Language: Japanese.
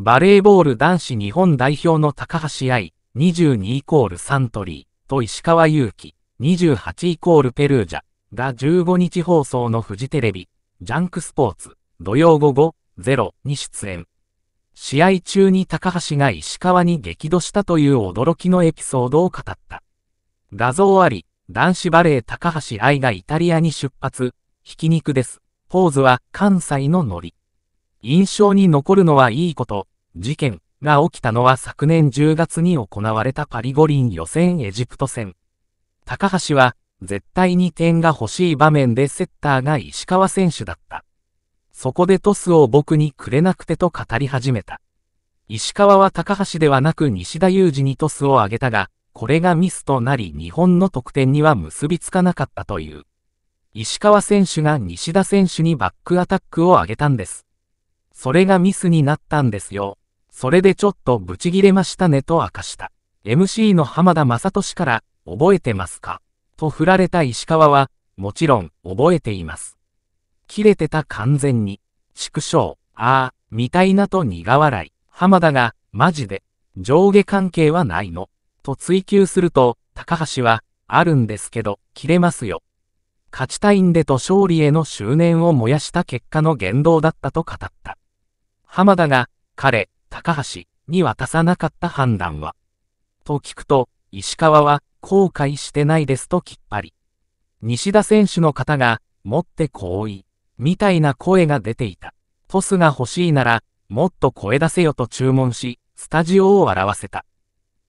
バレーボール男子日本代表の高橋愛、22イコールサントリーと石川祐希、28イコールペルージャが15日放送のフジテレビ、ジャンクスポーツ、土曜午後0に出演。試合中に高橋が石川に激怒したという驚きのエピソードを語った。画像あり、男子バレー高橋愛がイタリアに出発、ひき肉です。ポーズは関西のノリ。印象に残るのはいいこと、事件が起きたのは昨年10月に行われたパリ五輪予選エジプト戦。高橋は、絶対に点が欲しい場面でセッターが石川選手だった。そこでトスを僕にくれなくてと語り始めた。石川は高橋ではなく西田裕二にトスを上げたが、これがミスとなり日本の得点には結びつかなかったという。石川選手が西田選手にバックアタックを上げたんです。それがミスになったんですよ。それでちょっとブチギレましたねと明かした。MC の浜田雅俊から、覚えてますかと振られた石川は、もちろん、覚えています。切れてた完全に、畜生、ああ、みたいなと苦笑い。浜田が、マジで、上下関係はないのと追求すると、高橋は、あるんですけど、切れますよ。勝ちたいんでと勝利への執念を燃やした結果の言動だったと語った。浜田が、彼、高橋に渡さなかった判断はと聞くと、石川は、後悔してないですときっぱり。西田選手の方が、持ってこうい、みたいな声が出ていた。トスが欲しいなら、もっと声出せよと注文し、スタジオを笑わせた。